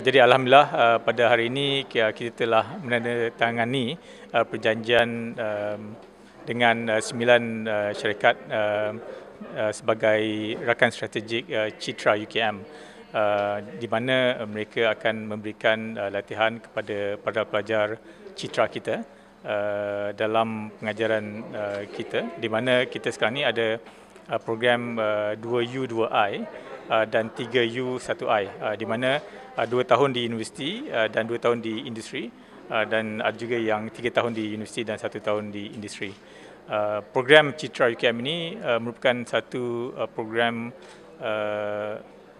Jadi alhamdulillah uh, pada hari ini kita telah menandatangani uh, perjanjian um, dengan uh, sembilan syarikat um, sebagai rakan strategik Citra UKM di mana mereka akan memberikan latihan kepada para pelajar Citra kita dalam pengajaran kita di mana kita sekarang ini ada Uh, program uh, 2U2I uh, dan 3U1I uh, di mana uh, 2 tahun di universiti dan 2 tahun di industri dan ada juga yang 3 tahun di universiti dan 1 tahun di industri. program Citra UKM ini merupakan satu program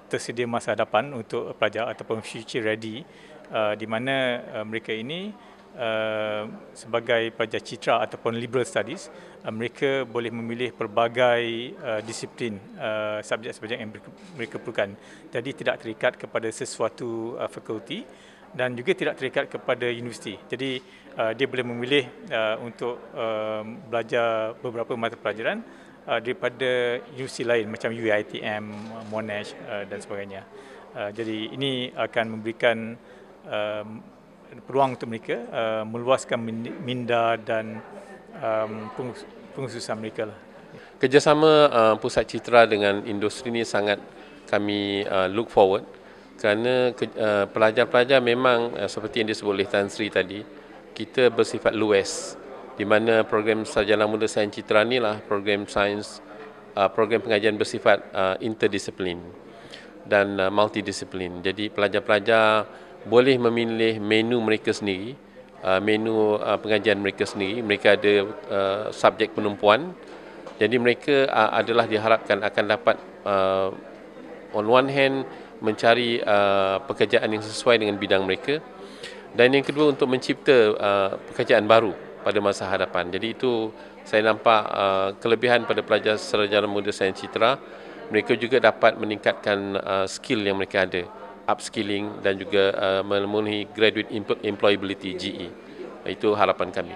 tersedia masa hadapan untuk pelajar ataupun future ready di mana mereka ini uh, sebagai pelajar citra ataupun liberal studies, uh, mereka boleh memilih pelbagai uh, disiplin uh, subjek-subjek yang mereka perlukan. Jadi tidak terikat kepada sesuatu uh, fakulti dan juga tidak terikat kepada universiti. Jadi uh, dia boleh memilih uh, untuk uh, belajar beberapa mata pelajaran uh, daripada universiti lain macam UiTM, Monash uh, dan sebagainya. Uh, jadi ini akan memberikan uh, peluang untuk mereka uh, meluaskan minda dan um, pengususan mereka. Lah. Kerjasama uh, Pusat Citra dengan industri ini sangat kami uh, look forward kerana ke, uh, pelajar-pelajar memang uh, seperti yang disebut oleh Tan Sri tadi, kita bersifat luas di mana program Sarjana Muda Sains Citra ni lah program sains uh, program pengajian bersifat uh, interdisiplin dan multidisiplin. Jadi pelajar-pelajar boleh memilih menu mereka sendiri uh, menu uh, pengajian mereka sendiri mereka ada uh, subjek penumpuan jadi mereka adalah diharapkan akan dapat on one hand mencari pekerjaan yang sesuai dengan bidang mereka dan yang kedua untuk mencipta pekerjaan baru pada masa hadapan jadi itu saya nampak kelebihan pada pelajar sarjana muda Sains Citra mereka juga dapat meningkatkan skill yang mereka ada upskilling dan juga uh, memenuhi graduate employability GE. Itu harapan kami.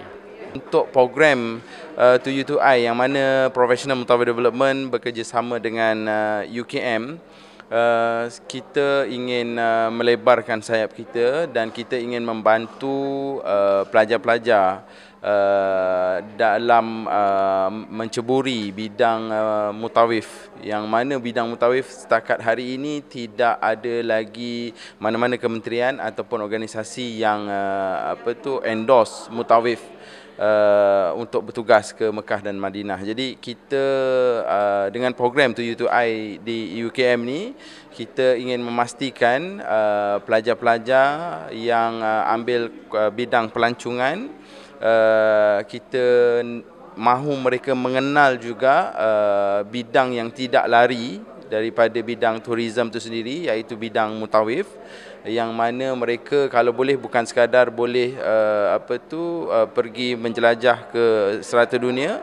Untuk program uh, to U2I yang mana Professional Mutual Development bekerjasama dengan uh, UKM, uh, kita ingin uh, melebarkan sayap kita dan kita ingin membantu uh, pelajar-pelajar uh, dalam uh, menceburi bidang uh, mutawif yang mana bidang mutawif setakat hari ini tidak ada lagi mana-mana kementerian ataupun organisasi yang uh, apa tu endorse mutawif Uh, untuk bertugas ke Mekah dan Madinah. Jadi kita uh, dengan program tu U2I di UKM ni kita ingin memastikan uh, pelajar-pelajar yang uh, ambil uh, bidang pelancongan Eh, kita mahu mereka mengenal juga uh, bidang yang tidak lari daripada bidang tourism itu sendiri iaitu bidang mutawif yang mana mereka kalau boleh bukan sekadar boleh uh, apa tu uh, pergi menjelajah ke serata dunia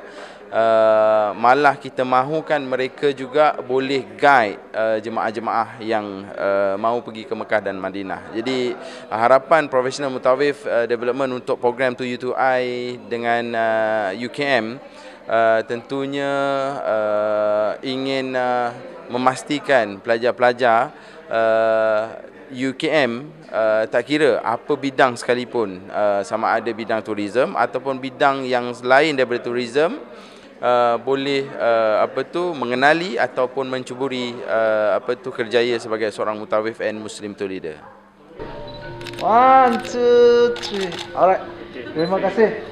uh, malah kita mahukan mereka juga boleh guide uh, jemaah-jemaah yang uh, mau pergi ke Mekah dan Madinah. Jadi uh, harapan Professional Mutawif uh, Development untuk program 2U2I dengan uh, UKM uh, tentunya uh, ingin uh, memastikan pelajar-pelajar uh, UKM Uh, tak kira apa bidang sekalipun uh, sama ada bidang tourism ataupun bidang yang lain daripada tourism uh, uh, boleh uh, apa tu mengenali ataupun mencuburi uh, apa tu kerjaya sebagai seorang mutawif and muslim tour leader. One, two, three. Alright. Okay. Terima kasih.